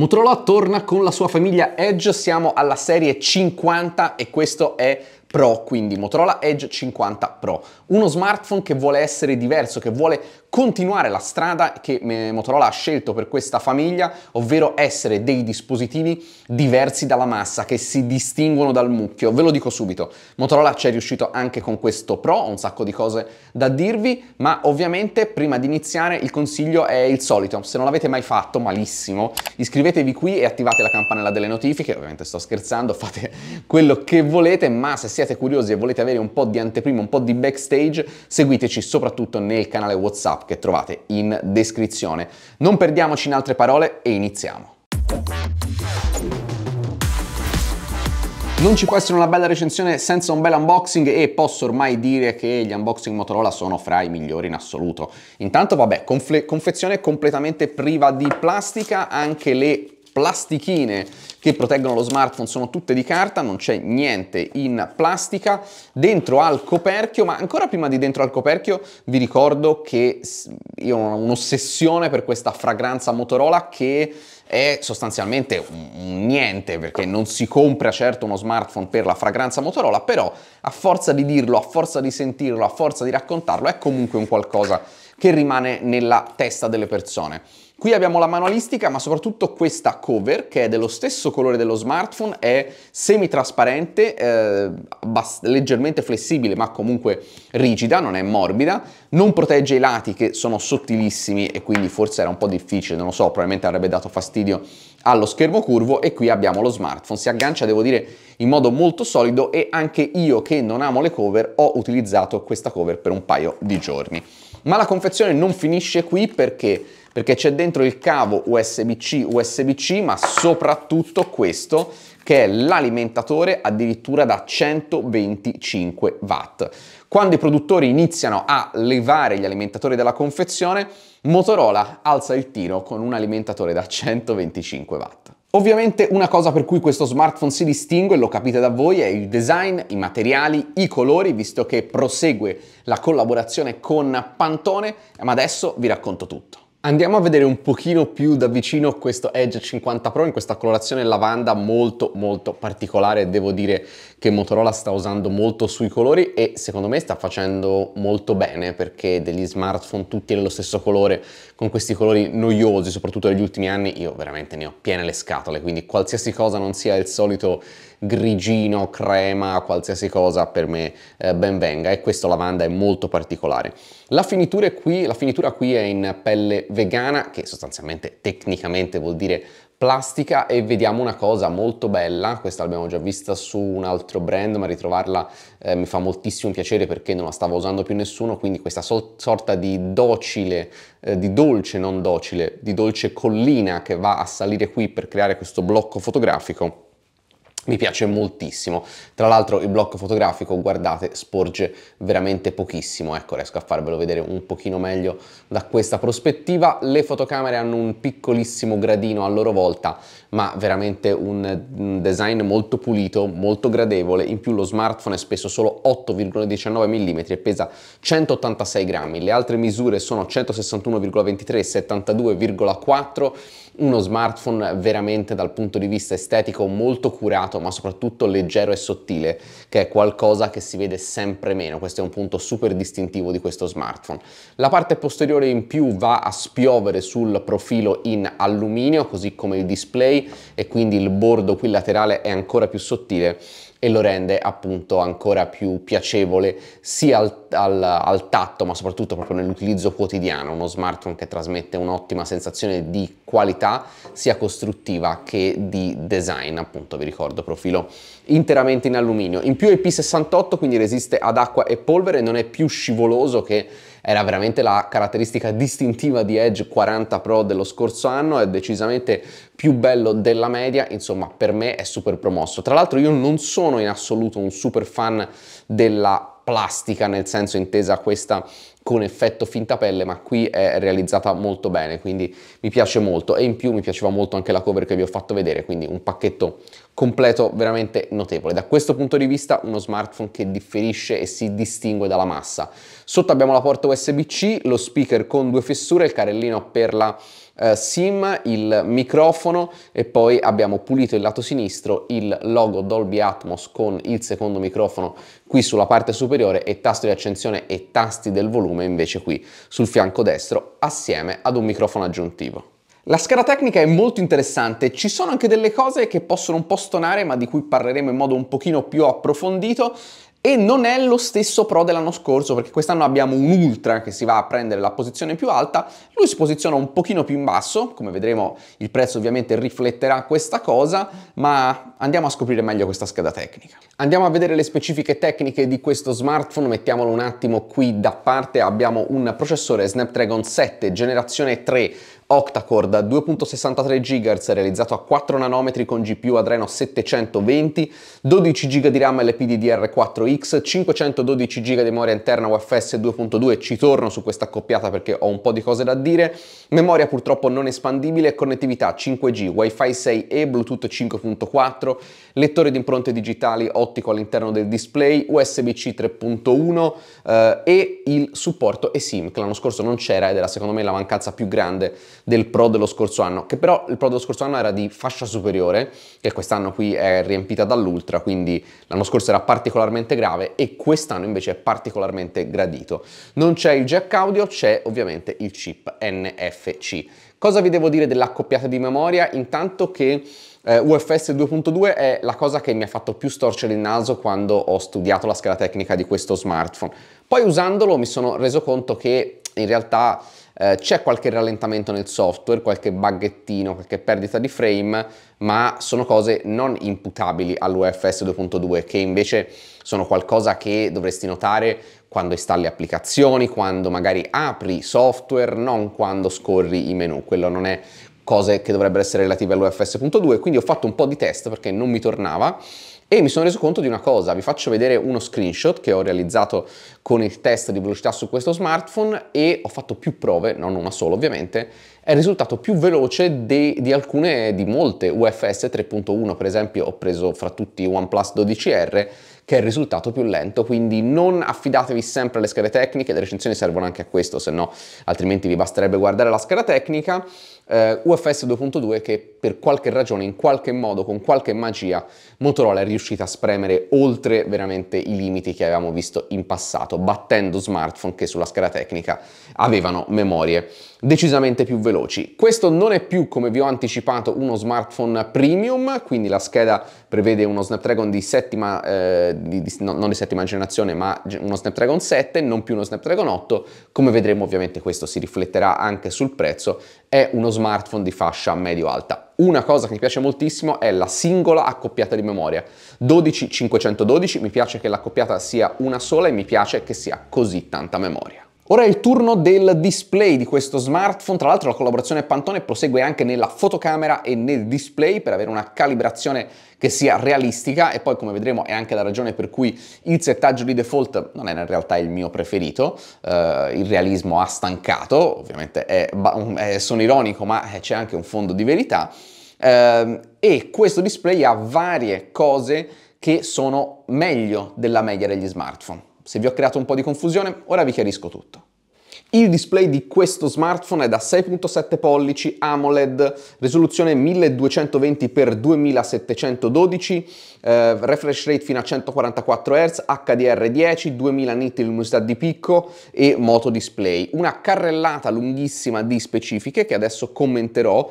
Mutrolo torna con la sua famiglia Edge, siamo alla serie 50 e questo è Pro, quindi Motorola Edge 50 Pro, uno smartphone che vuole essere diverso, che vuole continuare la strada che eh, Motorola ha scelto per questa famiglia, ovvero essere dei dispositivi diversi dalla massa, che si distinguono dal mucchio. Ve lo dico subito, Motorola ci è riuscito anche con questo Pro, ho un sacco di cose da dirvi, ma ovviamente prima di iniziare il consiglio è il solito, se non l'avete mai fatto, malissimo, iscrivetevi qui e attivate la campanella delle notifiche, ovviamente sto scherzando, fate quello che volete, ma se siete siete curiosi e volete avere un po' di anteprima, un po' di backstage, seguiteci soprattutto nel canale WhatsApp che trovate in descrizione. Non perdiamoci in altre parole e iniziamo. Non ci può essere una bella recensione senza un bel unboxing e posso ormai dire che gli unboxing Motorola sono fra i migliori in assoluto. Intanto vabbè, confezione completamente priva di plastica, anche le plastichine che proteggono lo smartphone sono tutte di carta, non c'è niente in plastica, dentro al coperchio, ma ancora prima di dentro al coperchio vi ricordo che io ho un'ossessione per questa fragranza Motorola che è sostanzialmente un niente perché non si compra certo uno smartphone per la fragranza Motorola, però a forza di dirlo, a forza di sentirlo, a forza di raccontarlo è comunque un qualcosa che rimane nella testa delle persone. Qui abbiamo la manualistica, ma soprattutto questa cover, che è dello stesso colore dello smartphone, è semi-trasparente, eh, leggermente flessibile, ma comunque rigida, non è morbida, non protegge i lati che sono sottilissimi e quindi forse era un po' difficile, non lo so, probabilmente avrebbe dato fastidio allo schermo curvo e qui abbiamo lo smartphone. Si aggancia, devo dire, in modo molto solido e anche io che non amo le cover ho utilizzato questa cover per un paio di giorni. Ma la confezione non finisce qui perché? Perché c'è dentro il cavo USB-C, USB-C, ma soprattutto questo che è l'alimentatore addirittura da 125 watt. Quando i produttori iniziano a levare gli alimentatori dalla confezione, Motorola alza il tiro con un alimentatore da 125 watt. Ovviamente una cosa per cui questo smartphone si distingue, lo capite da voi, è il design, i materiali, i colori, visto che prosegue la collaborazione con Pantone, ma adesso vi racconto tutto. Andiamo a vedere un pochino più da vicino questo Edge 50 Pro in questa colorazione lavanda molto molto particolare, devo dire che Motorola sta usando molto sui colori e secondo me sta facendo molto bene perché degli smartphone tutti nello stesso colore con questi colori noiosi, soprattutto negli ultimi anni, io veramente ne ho piene le scatole, quindi qualsiasi cosa non sia il solito grigino, crema, qualsiasi cosa per me eh, ben venga e questo lavanda è molto particolare. La finitura, qui, la finitura qui è in pelle vegana, che sostanzialmente tecnicamente vuol dire plastica e vediamo una cosa molto bella, questa l'abbiamo già vista su un altro brand ma ritrovarla eh, mi fa moltissimo piacere perché non la stava usando più nessuno, quindi questa so sorta di docile, eh, di dolce non docile, di dolce collina che va a salire qui per creare questo blocco fotografico mi piace moltissimo. Tra l'altro il blocco fotografico, guardate, sporge veramente pochissimo, ecco riesco a farvelo vedere un pochino meglio da questa prospettiva. Le fotocamere hanno un piccolissimo gradino a loro volta, ma veramente un design molto pulito, molto gradevole. In più lo smartphone è spesso solo 8,19 mm e pesa 186 grammi. Le altre misure sono 161,23 e 72,4 uno smartphone veramente dal punto di vista estetico molto curato ma soprattutto leggero e sottile che è qualcosa che si vede sempre meno, questo è un punto super distintivo di questo smartphone. La parte posteriore in più va a spiovere sul profilo in alluminio così come il display e quindi il bordo qui laterale è ancora più sottile e lo rende appunto ancora più piacevole sia al, al, al tatto ma soprattutto proprio nell'utilizzo quotidiano, uno smartphone che trasmette un'ottima sensazione di qualità sia costruttiva che di design, appunto vi ricordo profilo interamente in alluminio. In più è P68, quindi resiste ad acqua e polvere, non è più scivoloso che era veramente la caratteristica distintiva di Edge 40 Pro dello scorso anno, è decisamente più bello della media, insomma per me è super promosso. Tra l'altro io non sono in assoluto un super fan della plastica, nel senso intesa questa con effetto finta pelle ma qui è realizzata molto bene quindi mi piace molto e in più mi piaceva molto anche la cover che vi ho fatto vedere quindi un pacchetto completo veramente notevole da questo punto di vista uno smartphone che differisce e si distingue dalla massa sotto abbiamo la porta USB-C lo speaker con due fessure il carellino per la eh, SIM, il microfono e poi abbiamo pulito il lato sinistro, il logo Dolby Atmos con il secondo microfono qui sulla parte superiore e tasto di accensione e tasti del volume invece qui sul fianco destro assieme ad un microfono aggiuntivo. La scheda tecnica è molto interessante, ci sono anche delle cose che possono un po' stonare ma di cui parleremo in modo un pochino più approfondito e non è lo stesso Pro dell'anno scorso, perché quest'anno abbiamo un Ultra che si va a prendere la posizione più alta, lui si posiziona un pochino più in basso, come vedremo il prezzo ovviamente rifletterà questa cosa, ma andiamo a scoprire meglio questa scheda tecnica. Andiamo a vedere le specifiche tecniche di questo smartphone, mettiamolo un attimo qui da parte, abbiamo un processore Snapdragon 7 generazione 3 octa-core da 2.63 GHz realizzato a 4 nanometri con GPU Adreno 720, 12 GB di RAM LPDDR4X, 512 GB di memoria interna UFS 2.2, ci torno su questa accoppiata perché ho un po' di cose da dire, memoria purtroppo non espandibile, connettività 5G, Wi-Fi 6E, Bluetooth 5.4, lettore di impronte digitali ottico all'interno del display, USB-C 3.1 eh, e il supporto eSIM che l'anno scorso non c'era ed era secondo me la mancanza più grande del Pro dello scorso anno, che però il Pro dello scorso anno era di fascia superiore, che quest'anno qui è riempita dall'Ultra, quindi l'anno scorso era particolarmente grave e quest'anno invece è particolarmente gradito. Non c'è il jack audio, c'è ovviamente il chip NFC. Cosa vi devo dire dell'accoppiata di memoria? Intanto che eh, UFS 2.2 è la cosa che mi ha fatto più storcere il naso quando ho studiato la scheda tecnica di questo smartphone. Poi usandolo mi sono reso conto che in realtà eh, c'è qualche rallentamento nel software, qualche buggettino, qualche perdita di frame, ma sono cose non imputabili all'UFS 2.2 che invece sono qualcosa che dovresti notare quando installi applicazioni, quando magari apri software, non quando scorri i menu, quello non è cose che dovrebbero essere relative all'UFS.2, quindi ho fatto un po' di test perché non mi tornava e mi sono reso conto di una cosa, vi faccio vedere uno screenshot che ho realizzato con il test di velocità su questo smartphone e ho fatto più prove, non una sola ovviamente, è risultato più veloce di, di alcune, di molte UFS 3.1, per esempio ho preso fra tutti OnePlus 12R che è il risultato più lento, quindi non affidatevi sempre alle schede tecniche, le recensioni servono anche a questo, se no altrimenti vi basterebbe guardare la scheda tecnica. Uh, UFS 2.2 che per qualche ragione, in qualche modo, con qualche magia, Motorola è riuscita a spremere oltre veramente i limiti che avevamo visto in passato, battendo smartphone che sulla scheda tecnica avevano memorie decisamente più veloci. Questo non è più, come vi ho anticipato, uno smartphone premium, quindi la scheda prevede uno Snapdragon di settima eh, di, di, no, non di settima generazione ma uno Snapdragon 7, non più uno Snapdragon 8, come vedremo ovviamente questo si rifletterà anche sul prezzo, è uno smartphone di fascia medio-alta. Una cosa che mi piace moltissimo è la singola accoppiata di memoria, 12512, mi piace che l'accoppiata sia una sola e mi piace che sia così tanta memoria. Ora è il turno del display di questo smartphone, tra l'altro la collaborazione Pantone prosegue anche nella fotocamera e nel display per avere una calibrazione che sia realistica e poi come vedremo è anche la ragione per cui il settaggio di default non è in realtà il mio preferito, uh, il realismo ha stancato, ovviamente è, è, sono ironico ma eh, c'è anche un fondo di verità uh, e questo display ha varie cose che sono meglio della media degli smartphone se vi ho creato un po' di confusione, ora vi chiarisco tutto. Il display di questo smartphone è da 6.7 pollici AMOLED, risoluzione 1220x2712, eh, refresh rate fino a 144 Hz, HDR10, 2000 nit luminosità di picco e moto display. Una carrellata lunghissima di specifiche che adesso commenterò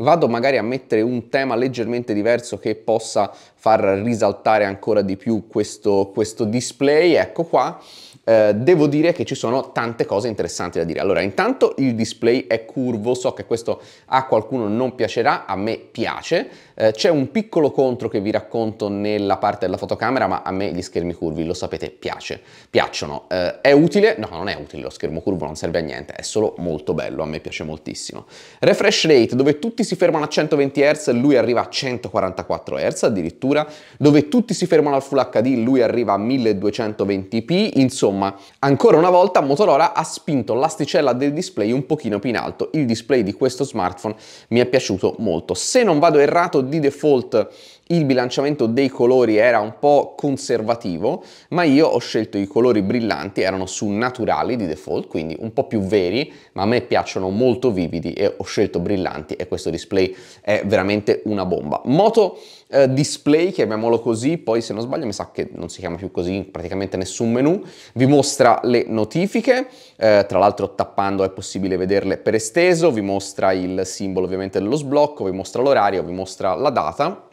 vado magari a mettere un tema leggermente diverso che possa far risaltare ancora di più questo, questo display, ecco qua, eh, devo dire che ci sono tante cose interessanti da dire. Allora, intanto il display è curvo, so che questo a qualcuno non piacerà, a me piace. Eh, c'è un piccolo contro che vi racconto nella parte della fotocamera, ma a me gli schermi curvi, lo sapete, piace, piacciono. Eh, è utile? No, non è utile lo schermo curvo, non serve a niente, è solo molto bello, a me piace moltissimo. Refresh rate, dove tutti si fermano a 120 Hz, lui arriva a 144 Hz addirittura, dove tutti si fermano al Full HD, lui arriva a 1220p, insomma Insomma, ancora una volta Motorola ha spinto l'asticella del display un pochino più in alto. Il display di questo smartphone mi è piaciuto molto. Se non vado errato, di default il bilanciamento dei colori era un po' conservativo, ma io ho scelto i colori brillanti, erano su naturali di default, quindi un po' più veri, ma a me piacciono molto vividi e ho scelto brillanti e questo display è veramente una bomba. Moto eh, display, chiamiamolo così, poi se non sbaglio mi sa che non si chiama più così praticamente nessun menu, vi mostra le notifiche, eh, tra l'altro tappando è possibile vederle per esteso, vi mostra il simbolo ovviamente dello sblocco, vi mostra l'orario, vi mostra la data.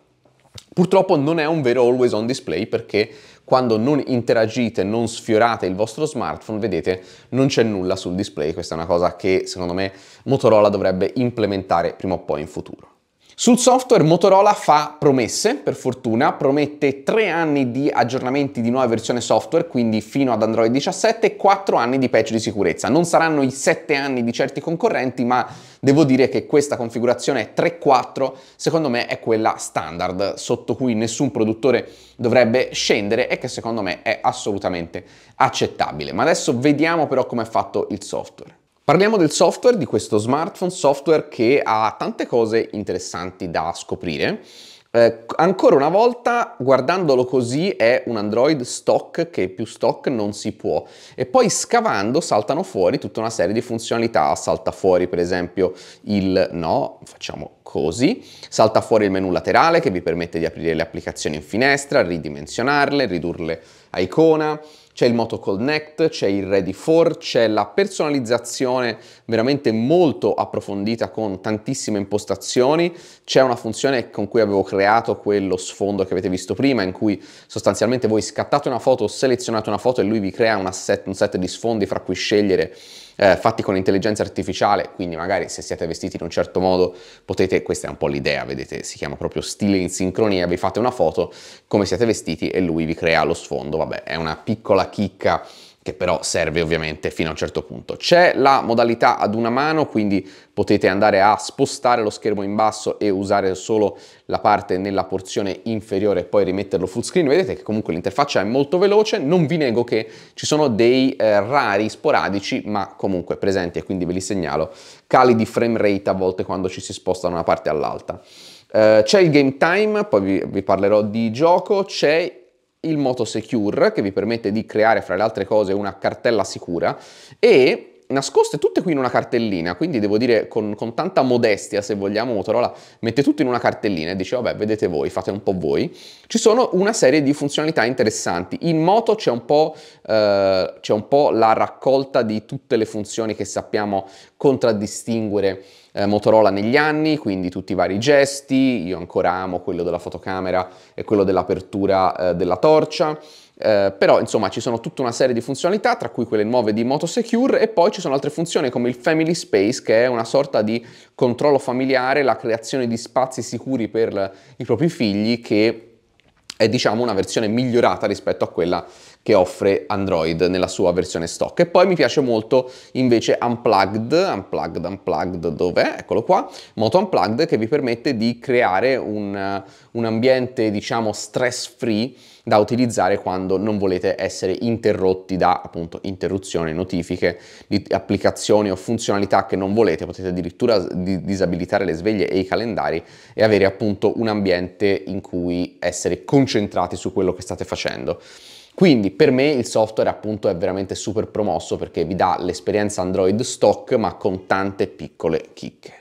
Purtroppo non è un vero always on display perché quando non interagite, non sfiorate il vostro smartphone, vedete non c'è nulla sul display, questa è una cosa che secondo me Motorola dovrebbe implementare prima o poi in futuro. Sul software Motorola fa promesse, per fortuna, promette 3 anni di aggiornamenti di nuova versione software, quindi fino ad Android 17 e 4 anni di patch di sicurezza. Non saranno i 7 anni di certi concorrenti, ma devo dire che questa configurazione 3-4 secondo me è quella standard, sotto cui nessun produttore dovrebbe scendere e che secondo me è assolutamente accettabile. Ma adesso vediamo però come è fatto il software. Parliamo del software di questo smartphone, software che ha tante cose interessanti da scoprire. Eh, ancora una volta, guardandolo così, è un Android stock che più stock non si può. E poi scavando saltano fuori tutta una serie di funzionalità. Salta fuori, per esempio, il no, facciamo così. Salta fuori il menu laterale che vi permette di aprire le applicazioni in finestra, ridimensionarle, ridurle a icona. C'è il Moto Connect, c'è il Ready 4 c'è la personalizzazione veramente molto approfondita con tantissime impostazioni. C'è una funzione con cui avevo creato quello sfondo che avete visto prima, in cui sostanzialmente voi scattate una foto, selezionate una foto e lui vi crea un set, un set di sfondi fra cui scegliere eh, fatti con intelligenza artificiale, quindi magari se siete vestiti in un certo modo potete, questa è un po' l'idea, vedete, si chiama proprio stile in sincronia, vi fate una foto come siete vestiti e lui vi crea lo sfondo, vabbè, è una piccola chicca che però serve ovviamente fino a un certo punto. C'è la modalità ad una mano, quindi potete andare a spostare lo schermo in basso e usare solo la parte nella porzione inferiore e poi rimetterlo full screen. Vedete che comunque l'interfaccia è molto veloce, non vi nego che ci sono dei eh, rari, sporadici, ma comunque presenti e quindi ve li segnalo, cali di frame rate a volte quando ci si sposta da una parte all'altra. Eh, c'è il game time, poi vi, vi parlerò di gioco, c'è il Moto Secure che vi permette di creare fra le altre cose una cartella sicura e nascoste tutte qui in una cartellina, quindi devo dire con, con, tanta modestia, se vogliamo, Motorola mette tutto in una cartellina e dice vabbè vedete voi, fate un po' voi, ci sono una serie di funzionalità interessanti. In moto c'è un, eh, c'è un po' la raccolta di tutte le funzioni che sappiamo contraddistinguere eh, Motorola negli anni, quindi tutti i vari gesti, io ancora amo quello della fotocamera e quello dell'apertura eh, della torcia, eh, però insomma ci sono tutta una serie di funzionalità tra cui quelle nuove di Moto Secure e poi ci sono altre funzioni come il Family Space che è una sorta di controllo familiare, la creazione di spazi sicuri per i propri figli che è diciamo una versione migliorata rispetto a quella che offre Android nella sua versione stock. E poi mi piace molto invece Unplugged, Unplugged, Unplugged, dov'è? Eccolo qua, Moto Unplugged che vi permette di creare un, un ambiente diciamo stress free da utilizzare quando non volete essere interrotti da appunto interruzioni, notifiche di applicazioni o funzionalità che non volete, potete addirittura disabilitare le sveglie e i calendari e avere appunto un ambiente in cui essere concentrati su quello che state facendo. Quindi per me il software appunto è veramente super promosso perché vi dà l'esperienza Android stock ma con tante piccole chicche.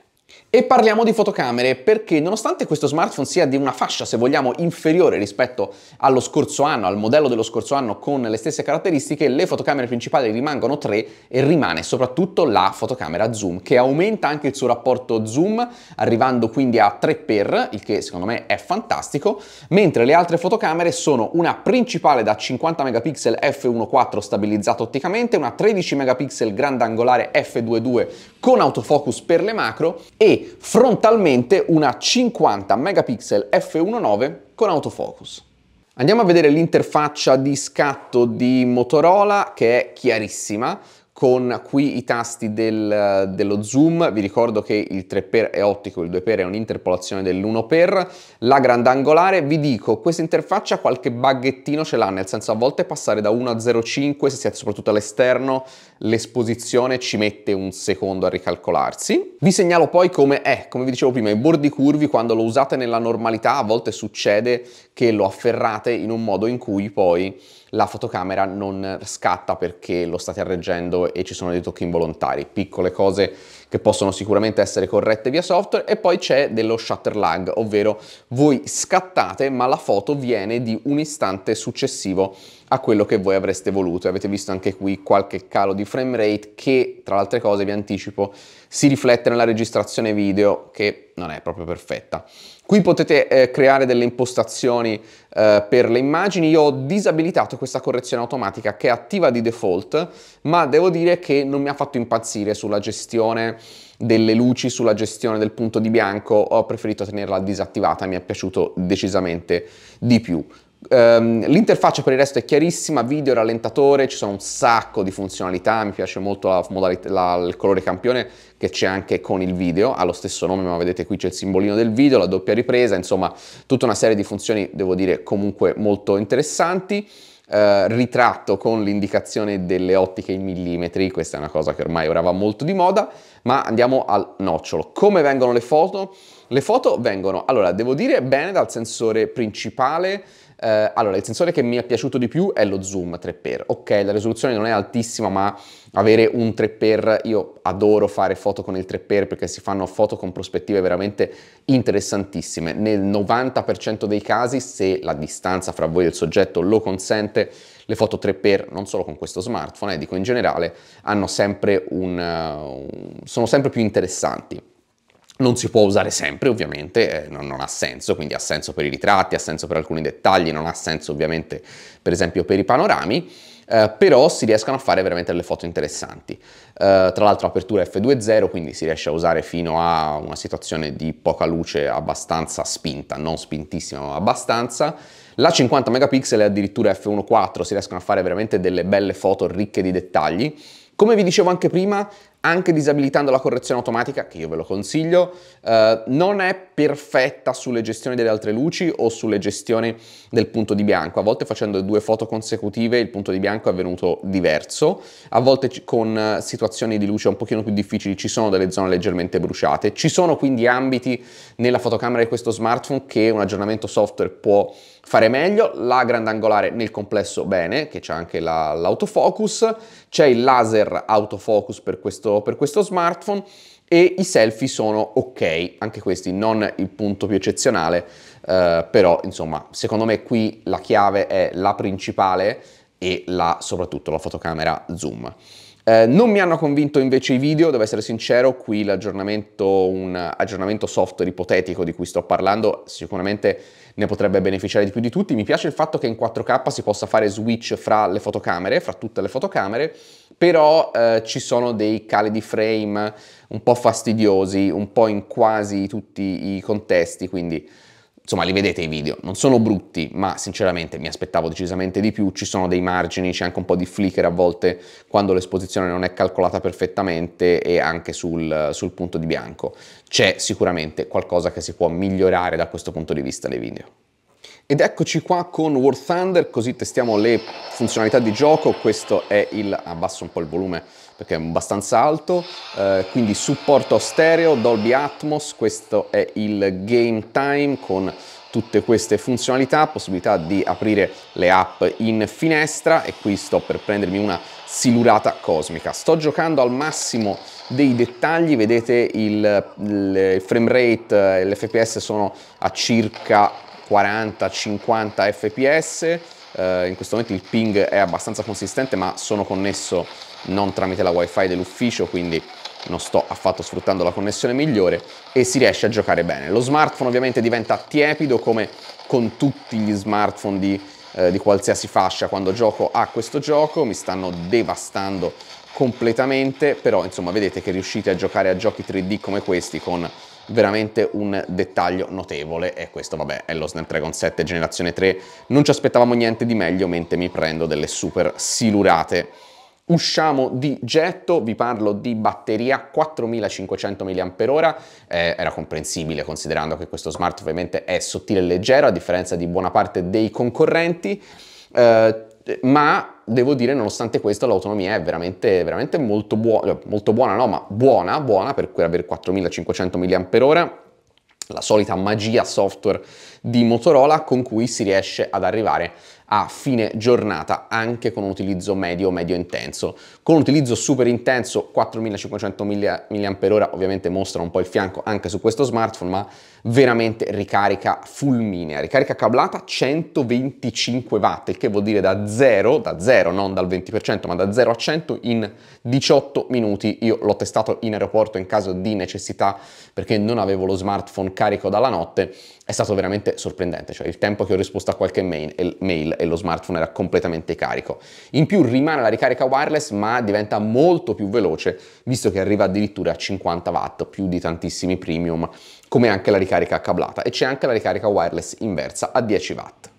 E parliamo di fotocamere perché nonostante questo smartphone sia di una fascia, se vogliamo, inferiore rispetto allo scorso anno, al modello dello scorso anno con le stesse caratteristiche, le fotocamere principali rimangono tre e rimane soprattutto la fotocamera zoom che aumenta anche il suo rapporto zoom arrivando quindi a 3x, il che secondo me è fantastico, mentre le altre fotocamere sono una principale da 50 megapixel f1.4 stabilizzata otticamente, una 13 megapixel grandangolare f2.2 con autofocus per le macro e frontalmente una 50 megapixel f1.9 con autofocus. Andiamo a vedere l'interfaccia di scatto di Motorola che è chiarissima, con qui i tasti del, dello zoom, vi ricordo che il 3x è ottico, il 2x è un'interpolazione dell'1x, la grandangolare, vi dico, questa interfaccia qualche baghettino ce l'ha, nel senso a volte passare da 1 a 0,5, se siete soprattutto all'esterno, l'esposizione ci mette un secondo a ricalcolarsi. Vi segnalo poi come è, come vi dicevo prima, i bordi curvi quando lo usate nella normalità a volte succede che lo afferrate in un modo in cui poi la fotocamera non scatta perché lo state arreggendo e ci sono dei tocchi involontari, piccole cose che possono sicuramente essere corrette via software e poi c'è dello shutter lag, ovvero voi scattate ma la foto viene di un istante successivo a quello che voi avreste voluto. Avete visto anche qui qualche calo di frame rate che, tra le altre cose, vi anticipo, si riflette nella registrazione video che non è proprio perfetta. Qui potete eh, creare delle impostazioni eh, per le immagini. Io ho disabilitato questa correzione automatica che è attiva di default, ma devo dire che non mi ha fatto impazzire sulla gestione delle luci, sulla gestione del punto di bianco. Ho preferito tenerla disattivata, mi è piaciuto decisamente di più. Um, l'interfaccia per il resto è chiarissima, video rallentatore, ci sono un sacco di funzionalità, mi piace molto la la, il colore campione che c'è anche con il video, ha lo stesso nome ma vedete qui c'è il simbolino del video, la doppia ripresa, insomma tutta una serie di funzioni devo dire comunque molto interessanti. Uh, ritratto con l'indicazione delle ottiche in millimetri, questa è una cosa che ormai ora va molto di moda, ma andiamo al nocciolo. Come vengono le foto? Le foto vengono, allora devo dire, bene dal sensore principale, eh, allora, il sensore che mi è piaciuto di più è lo zoom 3x. Ok, la risoluzione non è altissima, ma avere un 3x, io adoro fare foto con il 3x perché si fanno foto con prospettive veramente interessantissime. Nel 90% dei casi, se la distanza fra voi e il soggetto lo consente, le foto 3x, non solo con questo smartphone, eh, dico in generale, sempre un, uh, sono sempre più interessanti non si può usare sempre, ovviamente, eh, non, non, ha senso, quindi ha senso per i ritratti, ha senso per alcuni dettagli, non ha senso ovviamente per esempio per i panorami, eh, però si riescono a fare veramente delle foto interessanti. Eh, tra l'altro apertura f2.0, quindi si riesce a usare fino a una situazione di poca luce abbastanza spinta, non spintissima ma abbastanza. La 50 megapixel e addirittura f1.4 si riescono a fare veramente delle belle foto ricche di dettagli come vi dicevo anche prima, anche disabilitando la correzione automatica, che io ve lo consiglio, eh, non è perfetta sulle gestioni delle altre luci o sulle gestioni del punto di bianco. A volte facendo due foto consecutive il punto di bianco è venuto diverso, a volte con eh, situazioni di luce un pochino più difficili ci sono delle zone leggermente bruciate. Ci sono quindi ambiti nella fotocamera di questo smartphone che un aggiornamento software può fare meglio, la angolare nel complesso bene, che c'è anche la, l'autofocus, c'è il laser autofocus per questo, per questo smartphone e i selfie sono ok, anche questi non il punto più eccezionale, eh, però insomma secondo me qui la chiave è la principale e la, soprattutto la fotocamera zoom. Eh, non mi hanno convinto invece i video, devo essere sincero, qui l'aggiornamento, un aggiornamento software ipotetico di cui sto parlando sicuramente ne potrebbe beneficiare di più di tutti. Mi piace il fatto che in 4K si possa fare switch fra le fotocamere, fra tutte le fotocamere, però eh, ci sono dei cali di frame un po' fastidiosi, un po' in quasi tutti i contesti, quindi insomma li vedete i video, non sono brutti, ma sinceramente mi aspettavo decisamente di più, ci sono dei margini, c'è anche un po' di flicker a volte quando l'esposizione non è calcolata perfettamente e anche sul, sul punto di bianco. C'è sicuramente qualcosa che si può migliorare da questo punto di vista dei video. Ed eccoci qua con War Thunder, così testiamo le funzionalità di gioco, questo è il... abbasso un po' il volume perché è abbastanza alto, eh, quindi supporto stereo, Dolby Atmos, questo è il game time con tutte queste funzionalità, possibilità di aprire le app in finestra e qui sto per prendermi una silurata cosmica. Sto giocando al massimo dei dettagli, vedete il, il frame rate, eh, l'FPS sono a circa 40-50 fps, eh, in questo momento il ping è abbastanza consistente ma sono connesso non tramite la wifi dell'ufficio, quindi non sto affatto sfruttando la connessione migliore e si riesce a giocare bene. Lo smartphone ovviamente diventa tiepido come con tutti gli smartphone di, eh, di qualsiasi fascia quando gioco a questo gioco, mi stanno devastando completamente, però insomma vedete che riuscite a giocare a giochi 3D come questi con veramente un dettaglio notevole e questo vabbè è lo Snapdragon 7 generazione 3, non ci aspettavamo niente di meglio mentre mi prendo delle super silurate Usciamo di getto, vi parlo di batteria 4500 mAh, eh, era comprensibile considerando che questo smart ovviamente è sottile e leggero a differenza di buona parte dei concorrenti, eh, ma devo dire nonostante questo l'autonomia è veramente, veramente molto, buo eh, molto, buona, no ma buona, buona per avere 4500 mAh la solita magia software di Motorola con cui si riesce ad arrivare a fine giornata anche con un utilizzo medio medio intenso. Con un utilizzo super intenso 4500 mAh ovviamente mostra un po' il fianco anche su questo smartphone ma veramente ricarica fulminea. Ricarica cablata 125 watt il che vuol dire da 0, da 0 non dal 20% ma da 0 a 100 in 18 minuti. Io l'ho testato in aeroporto in caso di necessità perché non avevo lo smartphone carico dalla notte è stato veramente sorprendente, cioè il tempo che ho risposto a qualche mail, mail, e lo smartphone era completamente carico. In più rimane la ricarica wireless ma diventa molto più veloce visto che arriva addirittura a 50 watt, più di tantissimi premium, come anche la ricarica cablata e c'è anche la ricarica wireless inversa a 10 watt.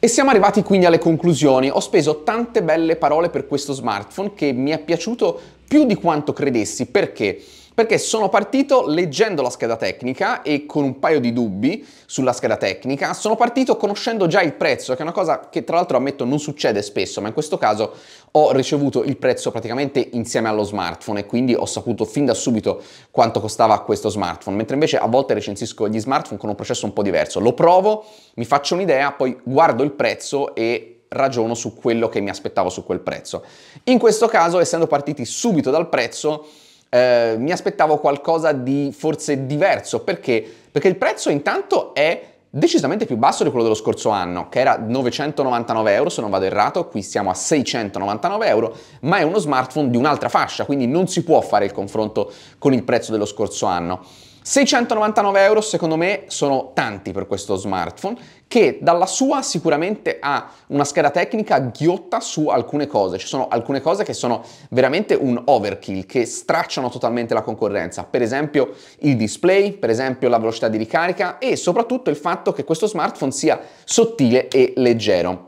E siamo arrivati quindi alle conclusioni. Ho speso tante belle parole per questo smartphone che mi è piaciuto più di quanto credessi perché perché sono partito leggendo la scheda tecnica e con un paio di dubbi sulla scheda tecnica, sono partito conoscendo già il prezzo, che è una cosa che tra l'altro ammetto non succede spesso, ma in questo caso ho ricevuto il prezzo praticamente insieme allo smartphone e quindi ho saputo fin da subito quanto costava questo smartphone, mentre invece a volte recensisco gli smartphone con un processo un po' diverso, lo provo, mi faccio un'idea, poi guardo il prezzo e ragiono su quello che mi aspettavo su quel prezzo. In questo caso, essendo partiti subito dal prezzo, eh, mi aspettavo qualcosa di forse diverso. Perché? Perché il prezzo intanto è decisamente più basso di quello dello scorso anno, che era 999 euro se non vado errato, qui siamo a 699 euro, ma è uno smartphone di un'altra fascia, quindi non si può fare il confronto con il prezzo dello scorso anno. 699 euro secondo me sono tanti per questo smartphone che dalla sua sicuramente ha una scheda tecnica ghiotta su alcune cose. Ci sono alcune cose che sono veramente un overkill, che stracciano totalmente la concorrenza. Per esempio il display, per esempio la velocità di ricarica e soprattutto il fatto che questo smartphone sia sottile e leggero.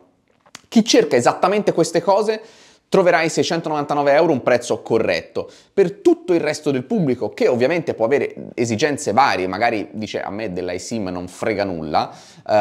Chi cerca esattamente queste cose troverai 699 euro un prezzo corretto. Per tutto il resto del pubblico, che ovviamente può avere esigenze varie, magari dice a me dell'iSIM non frega nulla, eh,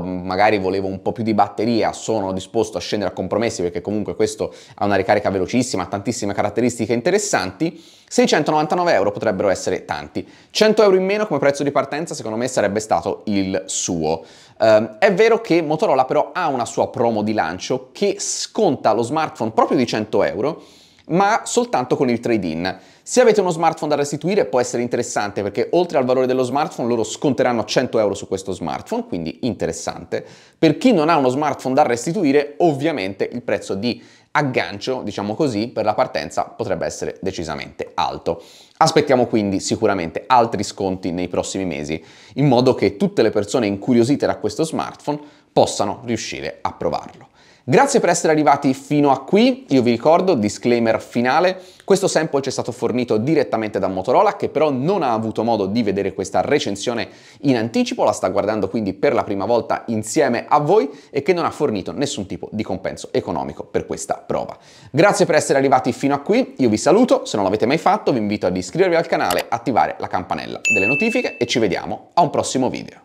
magari volevo un po' più di batteria, sono disposto a scendere a compromessi perché comunque questo ha una ricarica velocissima, ha tantissime caratteristiche interessanti, 699 euro potrebbero essere tanti. 100 euro in meno come prezzo di partenza secondo me sarebbe stato il suo. Um, è vero che Motorola però ha una sua promo di lancio che sconta lo smartphone proprio di 100 euro, ma soltanto con il trade-in. Se avete uno smartphone da restituire può essere interessante perché oltre al valore dello smartphone loro sconteranno 100 euro su questo smartphone, quindi interessante. Per chi non ha uno smartphone da restituire ovviamente il prezzo di aggancio, diciamo così, per la partenza potrebbe essere decisamente alto. Aspettiamo quindi sicuramente altri sconti nei prossimi mesi, in modo che tutte le persone incuriosite da questo smartphone possano riuscire a provarlo. Grazie per essere arrivati fino a qui, io vi ricordo, disclaimer finale, questo sample ci è stato fornito direttamente da Motorola che però non ha avuto modo di vedere questa recensione in anticipo, la sta guardando quindi per la prima volta insieme a voi e che non ha fornito nessun tipo di compenso economico per questa prova. Grazie per essere arrivati fino a qui, io vi saluto, se non l'avete mai fatto vi invito ad iscrivervi al canale, attivare la campanella delle notifiche e ci vediamo a un prossimo video.